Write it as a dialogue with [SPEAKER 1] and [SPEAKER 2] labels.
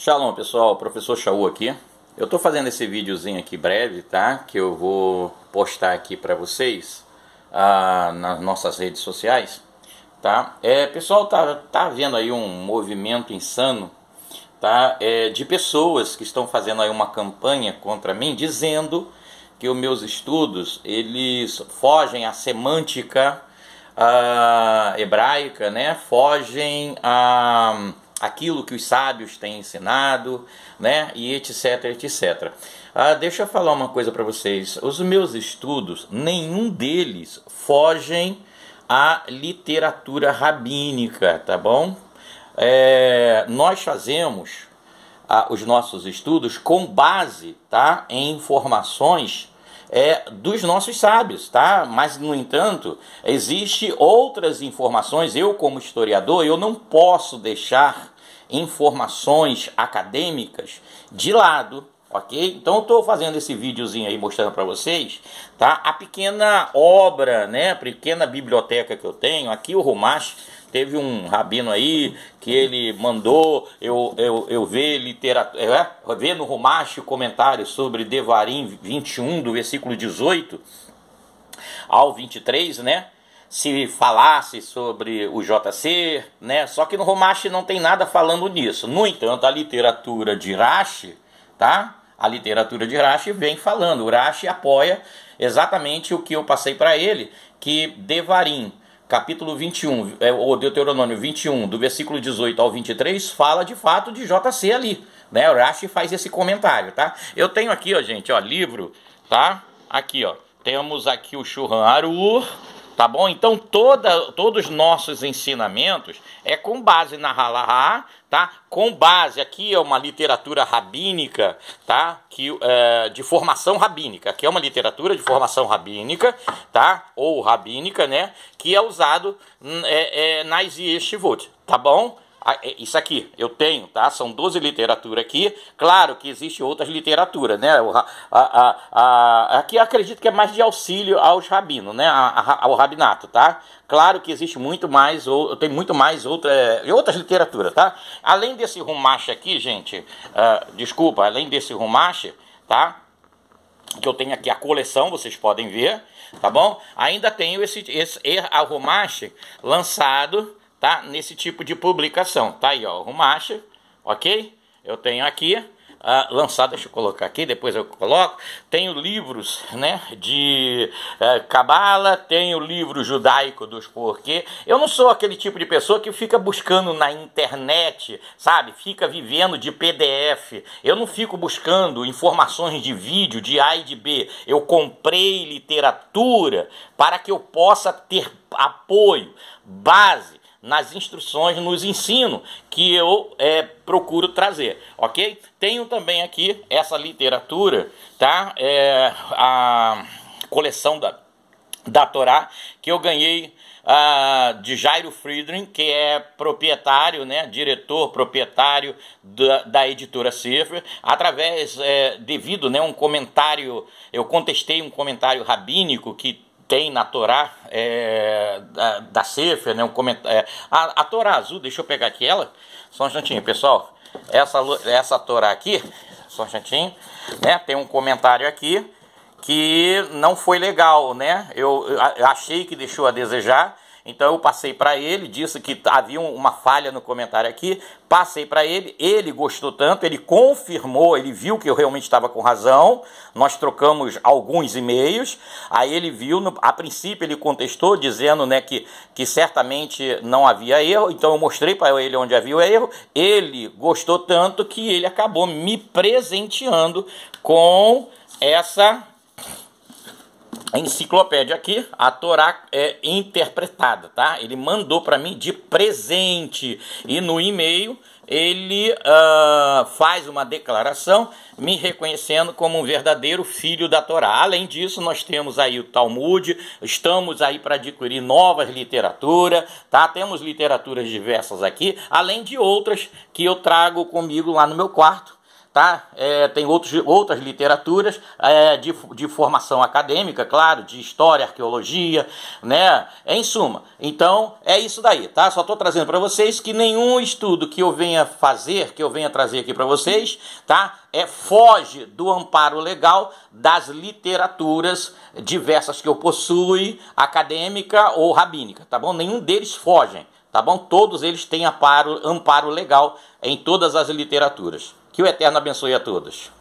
[SPEAKER 1] Shalom pessoal, professor Shaul aqui. Eu estou fazendo esse videozinho aqui breve, tá? Que eu vou postar aqui para vocês ah, nas nossas redes sociais, tá? É, pessoal, tá, tá vendo aí um movimento insano, tá? É, de pessoas que estão fazendo aí uma campanha contra mim, dizendo que os meus estudos eles fogem à semântica ah, hebraica, né? Fogem a aquilo que os sábios têm ensinado, né? E etc, etc. Ah, deixa eu falar uma coisa para vocês. Os meus estudos, nenhum deles fogem à literatura rabínica, tá bom? É, nós fazemos ah, os nossos estudos com base, tá, em informações é, dos nossos sábios, tá? Mas no entanto, existe outras informações. Eu como historiador, eu não posso deixar informações acadêmicas de lado, ok? Então eu estou fazendo esse videozinho aí mostrando para vocês, tá? A pequena obra, né? A pequena biblioteca que eu tenho aqui, o Romache Teve um rabino aí que ele mandou eu, eu, eu ver literatura, é, ver no Rumacho comentário sobre Devarim 21, do versículo 18 ao 23, né? se falasse sobre o JC, né? Só que no Romache não tem nada falando nisso. No entanto, a literatura de Rashi, tá? A literatura de Rashi vem falando. O Rashi apoia exatamente o que eu passei para ele, que Devarim capítulo 21, é, ou Deuteronômio 21, do versículo 18 ao 23, fala de fato de JC ali. Né? O Rashi faz esse comentário, tá? Eu tenho aqui, ó, gente, ó, livro, tá? Aqui, ó. Temos aqui o Churran Arur, Tá bom? Então, toda, todos os nossos ensinamentos é com base na Halahá, tá? Com base aqui é uma literatura rabínica, tá? Que, é, de formação rabínica. Aqui é uma literatura de formação rabínica, tá? Ou rabínica, né? Que é usado hum, é, é, nas Yeshivot, tá bom? Ah, é, isso aqui, eu tenho, tá? São 12 literaturas aqui. Claro que existe outras literaturas, né? A, a, a, aqui acredito que é mais de auxílio aos rabinos, né? ao rabinato, tá? Claro que existe muito mais, ou, tem muito mais outra, é, outras literaturas, tá? Além desse rumache aqui, gente, uh, desculpa, além desse rumache, tá? Que eu tenho aqui a coleção, vocês podem ver, tá bom? Ainda tenho esse, esse arrumache lançado tá? Nesse tipo de publicação. Tá aí, ó, o acha ok? Eu tenho aqui. Uh, lançado, deixa eu colocar aqui, depois eu coloco. Tenho livros né, de eh, Cabala, uh, tenho livro judaico dos porquê. Eu não sou aquele tipo de pessoa que fica buscando na internet, sabe? Fica vivendo de PDF. Eu não fico buscando informações de vídeo, de A e de B. Eu comprei literatura para que eu possa ter apoio, base nas instruções, nos ensino que eu é, procuro trazer, ok? Tenho também aqui essa literatura, tá? É, a coleção da, da Torá que eu ganhei Uh, de Jairo Friedrich, que é proprietário, né, diretor proprietário da, da editora Sefer, através, é, devido né, um comentário, eu contestei um comentário rabínico que tem na Torá é, da, da Sefer, né, um comentário, é, a, a, Torá azul, deixa eu pegar aqui ela, só um instantinho, pessoal, essa, essa Torá aqui, só um instantinho, né, tem um comentário aqui que não foi legal, né, eu, eu achei que deixou a desejar, então eu passei para ele, disse que havia uma falha no comentário aqui, passei para ele, ele gostou tanto, ele confirmou, ele viu que eu realmente estava com razão. Nós trocamos alguns e-mails. Aí ele viu, no, a princípio ele contestou dizendo, né, que que certamente não havia erro. Então eu mostrei para ele onde havia o erro. Ele gostou tanto que ele acabou me presenteando com essa a enciclopédia aqui, a Torá é interpretada, tá? Ele mandou para mim de presente e no e-mail ele uh, faz uma declaração me reconhecendo como um verdadeiro filho da Torá. Além disso, nós temos aí o Talmud, estamos aí para adquirir novas literaturas, tá? Temos literaturas diversas aqui, além de outras que eu trago comigo lá no meu quarto tá? É, tem outros, outras literaturas é, de, de formação acadêmica, claro, de história, arqueologia, né? É, em suma, então é isso daí, tá? Só estou trazendo para vocês que nenhum estudo que eu venha fazer, que eu venha trazer aqui para vocês, tá? É foge do amparo legal das literaturas diversas que eu possui, acadêmica ou rabínica, tá bom? Nenhum deles fogem, tá bom? Todos eles têm amparo, amparo legal em todas as literaturas. Que o Eterno abençoe a todos.